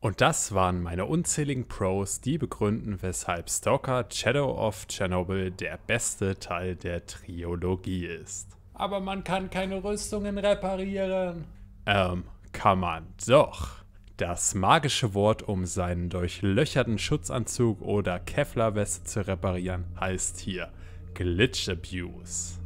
Und das waren meine unzähligen Pros, die begründen, weshalb Stalker Shadow of Chernobyl der beste Teil der Triologie ist. Aber man kann keine Rüstungen reparieren. Ähm, kann man doch. Das magische Wort, um seinen durchlöcherten Schutzanzug oder Kevlar-Weste zu reparieren, heißt hier Glitch Abuse.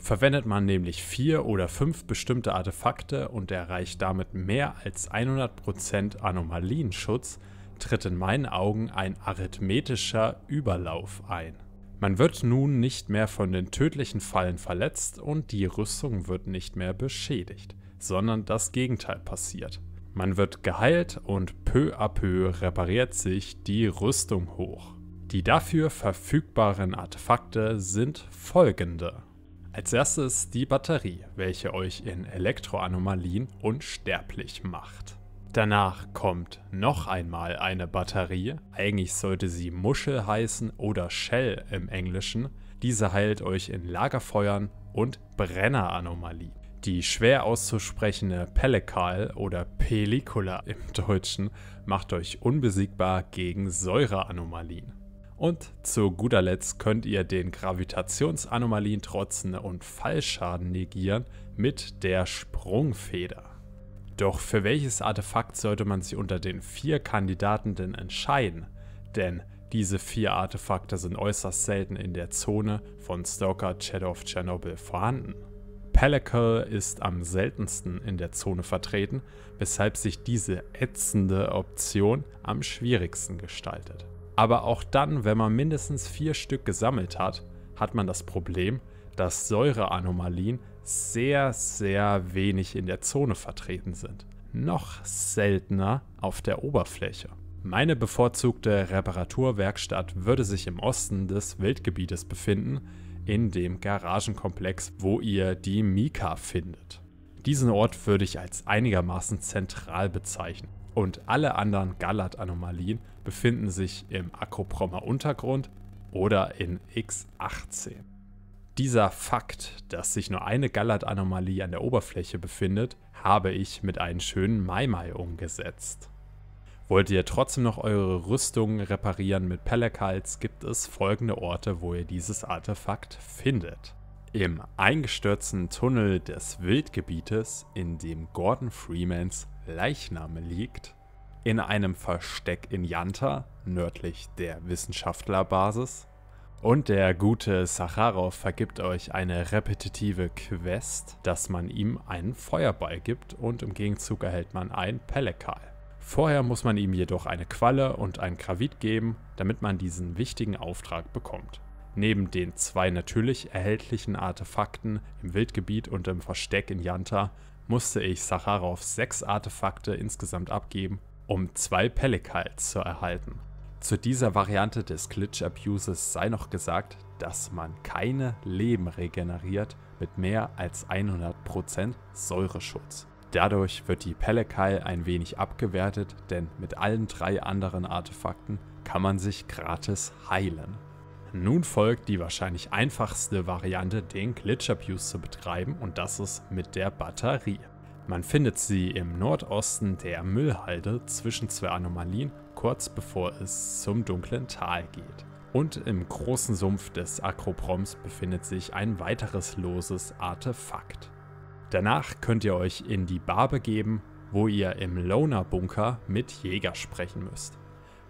Verwendet man nämlich vier oder fünf bestimmte Artefakte und erreicht damit mehr als 100% Anomalienschutz, tritt in meinen Augen ein arithmetischer Überlauf ein. Man wird nun nicht mehr von den tödlichen Fallen verletzt und die Rüstung wird nicht mehr beschädigt, sondern das Gegenteil passiert. Man wird geheilt und peu à peu repariert sich die Rüstung hoch. Die dafür verfügbaren Artefakte sind folgende. Als erstes die Batterie, welche euch in Elektroanomalien unsterblich macht. Danach kommt noch einmal eine Batterie, eigentlich sollte sie Muschel heißen oder Shell im Englischen. Diese heilt euch in Lagerfeuern und Brenneranomalie. Die schwer auszusprechende Pellekal oder Pellicula im Deutschen macht euch unbesiegbar gegen Säureanomalien. Und zu guter Letzt könnt ihr den Gravitationsanomalien trotzen und Fallschaden negieren mit der Sprungfeder. Doch für welches Artefakt sollte man sich unter den vier Kandidaten denn entscheiden? Denn diese vier Artefakte sind äußerst selten in der Zone von Stalker Shadow of Chernobyl vorhanden. Pellicle ist am seltensten in der Zone vertreten, weshalb sich diese ätzende Option am schwierigsten gestaltet. Aber auch dann, wenn man mindestens vier Stück gesammelt hat, hat man das Problem, dass Säureanomalien sehr, sehr wenig in der Zone vertreten sind. Noch seltener auf der Oberfläche. Meine bevorzugte Reparaturwerkstatt würde sich im Osten des Wildgebietes befinden, in dem Garagenkomplex, wo ihr die Mika findet. Diesen Ort würde ich als einigermaßen zentral bezeichnen und alle anderen galat anomalien befinden sich im Akropromer Untergrund oder in X18. Dieser Fakt, dass sich nur eine galat anomalie an der Oberfläche befindet, habe ich mit einem schönen Mai-Mai umgesetzt. Wollt ihr trotzdem noch eure Rüstungen reparieren mit Pelekals, gibt es folgende Orte, wo ihr dieses Artefakt findet. Im eingestürzten Tunnel des Wildgebietes, in dem Gordon Freemans Leichnam liegt, in einem Versteck in Yanta, nördlich der Wissenschaftlerbasis, und der gute Sacharow vergibt euch eine repetitive Quest, dass man ihm einen Feuerball gibt und im Gegenzug erhält man ein Pelekal. Vorher muss man ihm jedoch eine Qualle und ein Gravit geben, damit man diesen wichtigen Auftrag bekommt. Neben den zwei natürlich erhältlichen Artefakten im Wildgebiet und im Versteck in Janta musste ich Sacharow sechs Artefakte insgesamt abgeben, um zwei Pelikals zu erhalten. Zu dieser Variante des Glitch Abuses sei noch gesagt, dass man keine Leben regeneriert mit mehr als 100% Säureschutz. Dadurch wird die Pelekal ein wenig abgewertet, denn mit allen drei anderen Artefakten kann man sich gratis heilen. Nun folgt die wahrscheinlich einfachste Variante, den Glitch Abuse zu betreiben und das ist mit der Batterie. Man findet sie im Nordosten der Müllhalde zwischen zwei Anomalien, kurz bevor es zum dunklen Tal geht. Und im großen Sumpf des Akroproms befindet sich ein weiteres loses Artefakt. Danach könnt ihr euch in die Bar begeben, wo ihr im Loner-Bunker mit Jäger sprechen müsst.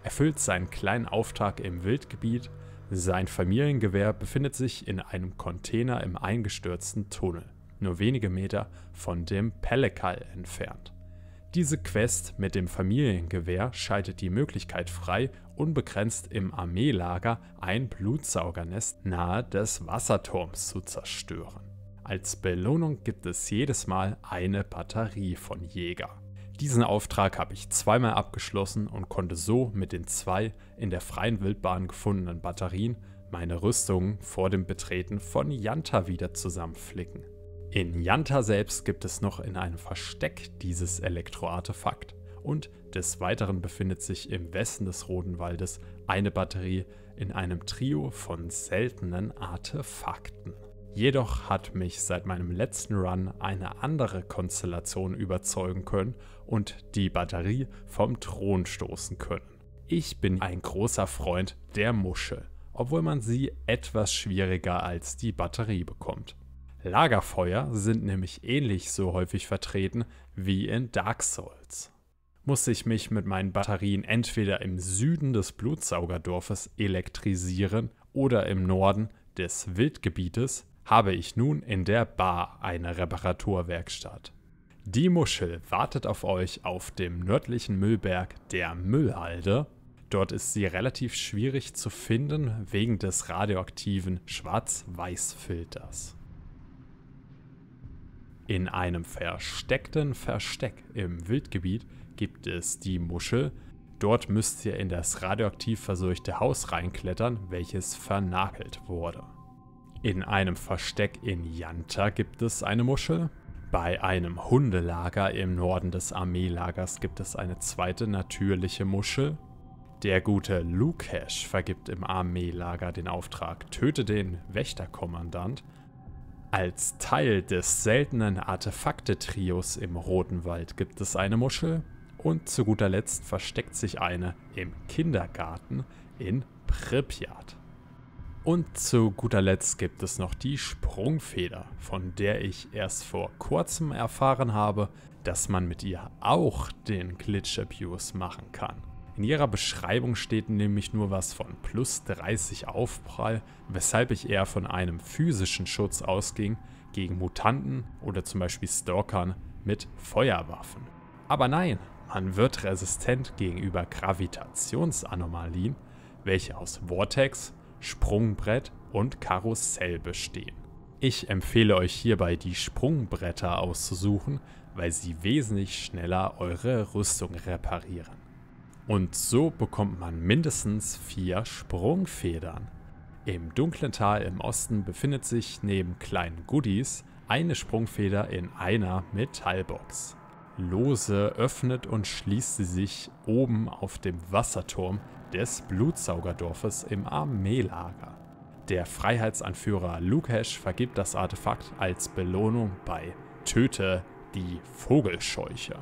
Erfüllt seinen kleinen Auftrag im Wildgebiet sein Familiengewehr befindet sich in einem Container im eingestürzten Tunnel, nur wenige Meter von dem Pelekal entfernt. Diese Quest mit dem Familiengewehr schaltet die Möglichkeit frei, unbegrenzt im Armeelager ein Blutsaugernest nahe des Wasserturms zu zerstören. Als Belohnung gibt es jedes Mal eine Batterie von Jäger. Diesen Auftrag habe ich zweimal abgeschlossen und konnte so mit den zwei in der freien Wildbahn gefundenen Batterien meine Rüstungen vor dem Betreten von Yanta wieder zusammenflicken. In Yanta selbst gibt es noch in einem Versteck dieses Elektroartefakt und des Weiteren befindet sich im Westen des Roten Waldes eine Batterie in einem Trio von seltenen Artefakten. Jedoch hat mich seit meinem letzten Run eine andere Konstellation überzeugen können und die Batterie vom Thron stoßen können. Ich bin ein großer Freund der Muschel, obwohl man sie etwas schwieriger als die Batterie bekommt. Lagerfeuer sind nämlich ähnlich so häufig vertreten wie in Dark Souls. Muss ich mich mit meinen Batterien entweder im Süden des Blutsaugerdorfes elektrisieren oder im Norden des Wildgebietes, habe ich nun in der Bar eine Reparaturwerkstatt. Die Muschel wartet auf euch auf dem nördlichen Müllberg der Müllhalde. Dort ist sie relativ schwierig zu finden wegen des radioaktiven Schwarz-Weiß-Filters. In einem versteckten Versteck im Wildgebiet gibt es die Muschel. Dort müsst ihr in das radioaktiv verseuchte Haus reinklettern, welches vernagelt wurde. In einem Versteck in Janta gibt es eine Muschel. Bei einem Hundelager im Norden des Armeelagers gibt es eine zweite natürliche Muschel. Der gute Lukesh vergibt im Armeelager den Auftrag, töte den Wächterkommandant. Als Teil des seltenen Artefakte-Trios im Roten Wald gibt es eine Muschel. Und zu guter Letzt versteckt sich eine im Kindergarten in Pripyat. Und zu guter Letzt gibt es noch die Sprungfeder, von der ich erst vor kurzem erfahren habe, dass man mit ihr auch den Glitch-Abuse machen kann. In ihrer Beschreibung steht nämlich nur was von plus 30 Aufprall, weshalb ich eher von einem physischen Schutz ausging gegen Mutanten oder zum Beispiel Stalkern mit Feuerwaffen. Aber nein, man wird resistent gegenüber Gravitationsanomalien, welche aus Vortex, Sprungbrett und Karussell bestehen. Ich empfehle euch hierbei die Sprungbretter auszusuchen, weil sie wesentlich schneller eure Rüstung reparieren. Und so bekommt man mindestens vier Sprungfedern. Im dunklen Tal im Osten befindet sich neben kleinen Goodies eine Sprungfeder in einer Metallbox. Lose öffnet und schließt sie sich oben auf dem Wasserturm, des Blutsaugerdorfes im Armeelager. Der Freiheitsanführer Lukesh vergibt das Artefakt als Belohnung bei Töte die Vogelscheuche.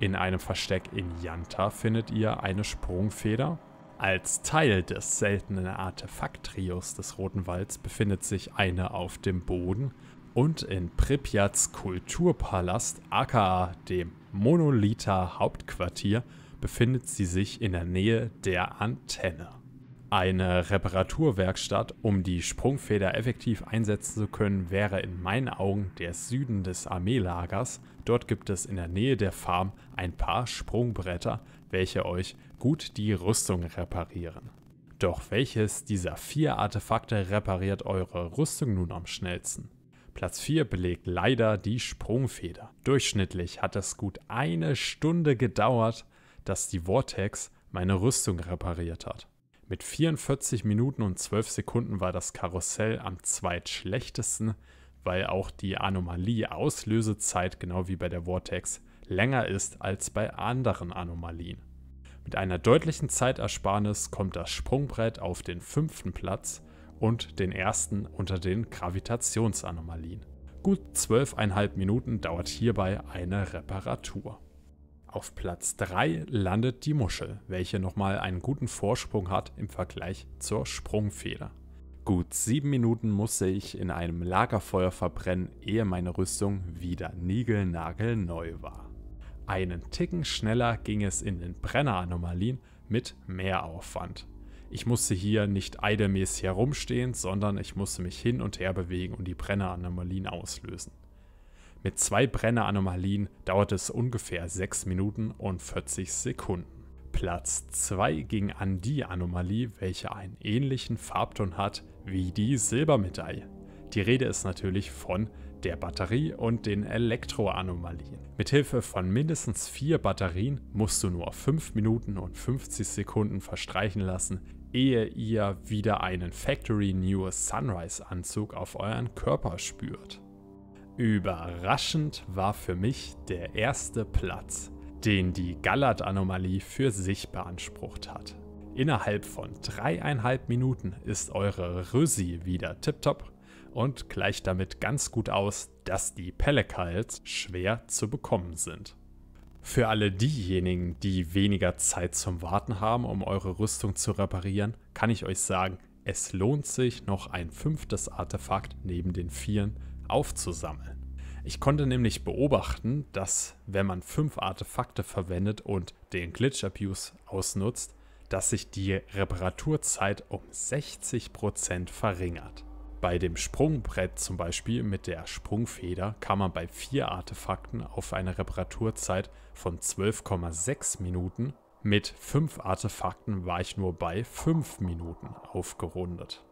In einem Versteck in Yanta findet ihr eine Sprungfeder. Als Teil des seltenen Artefakt-Trios des Roten Walds befindet sich eine auf dem Boden und in Pripyats Kulturpalast aka dem Monolitha Hauptquartier befindet sie sich in der Nähe der Antenne. Eine Reparaturwerkstatt, um die Sprungfeder effektiv einsetzen zu können, wäre in meinen Augen der Süden des Armeelagers. Dort gibt es in der Nähe der Farm ein paar Sprungbretter, welche euch gut die Rüstung reparieren. Doch welches dieser vier Artefakte repariert eure Rüstung nun am schnellsten? Platz 4 belegt leider die Sprungfeder. Durchschnittlich hat es gut eine Stunde gedauert, dass die Vortex meine Rüstung repariert hat. Mit 44 Minuten und 12 Sekunden war das Karussell am zweitschlechtesten, weil auch die Anomalie-Auslösezeit genau wie bei der Vortex länger ist als bei anderen Anomalien. Mit einer deutlichen Zeitersparnis kommt das Sprungbrett auf den fünften Platz und den ersten unter den Gravitationsanomalien. Gut 12,5 Minuten dauert hierbei eine Reparatur. Auf Platz 3 landet die Muschel, welche nochmal einen guten Vorsprung hat im Vergleich zur Sprungfeder. Gut sieben Minuten musste ich in einem Lagerfeuer verbrennen, ehe meine Rüstung wieder niegelnagelneu war. Einen Ticken schneller ging es in den Brenneranomalien mit mehr Aufwand. Ich musste hier nicht eidemäßig herumstehen, sondern ich musste mich hin und her bewegen und die Brenneranomalien auslösen. Mit zwei Brenneranomalien dauert es ungefähr 6 Minuten und 40 Sekunden. Platz 2 ging an die Anomalie, welche einen ähnlichen Farbton hat wie die Silbermedaille. Die Rede ist natürlich von der Batterie und den Elektroanomalien. Mithilfe von mindestens vier Batterien musst du nur 5 Minuten und 50 Sekunden verstreichen lassen, ehe ihr wieder einen Factory New Sunrise Anzug auf euren Körper spürt. Überraschend war für mich der erste Platz, den die Gallard-Anomalie für sich beansprucht hat. Innerhalb von dreieinhalb Minuten ist eure Rösi wieder tiptop und gleicht damit ganz gut aus, dass die Pellekals schwer zu bekommen sind. Für alle diejenigen, die weniger Zeit zum Warten haben, um eure Rüstung zu reparieren, kann ich euch sagen, es lohnt sich, noch ein fünftes Artefakt neben den vieren aufzusammeln. Ich konnte nämlich beobachten, dass wenn man fünf Artefakte verwendet und den Glitch Abuse ausnutzt, dass sich die Reparaturzeit um 60% verringert. Bei dem Sprungbrett zum Beispiel mit der Sprungfeder kam man bei vier Artefakten auf eine Reparaturzeit von 12,6 Minuten mit fünf Artefakten war ich nur bei fünf Minuten aufgerundet.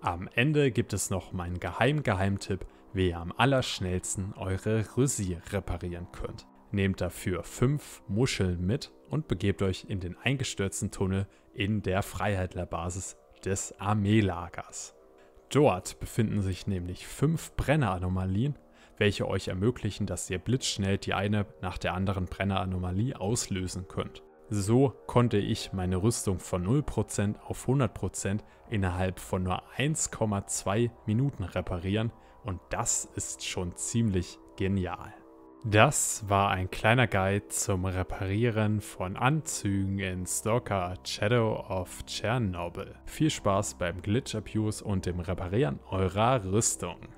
Am Ende gibt es noch meinen Geheim-Geheimtipp, wie ihr am allerschnellsten eure Rüssi reparieren könnt. Nehmt dafür fünf Muscheln mit und begebt euch in den eingestürzten Tunnel in der Freiheitlerbasis des Armeelagers. Dort befinden sich nämlich fünf Brenneranomalien, welche euch ermöglichen, dass ihr blitzschnell die eine nach der anderen Brenneranomalie auslösen könnt. So konnte ich meine Rüstung von 0% auf 100% innerhalb von nur 1,2 Minuten reparieren und das ist schon ziemlich genial. Das war ein kleiner Guide zum Reparieren von Anzügen in Stalker Shadow of Chernobyl. Viel Spaß beim Glitch Abuse und dem Reparieren eurer Rüstung.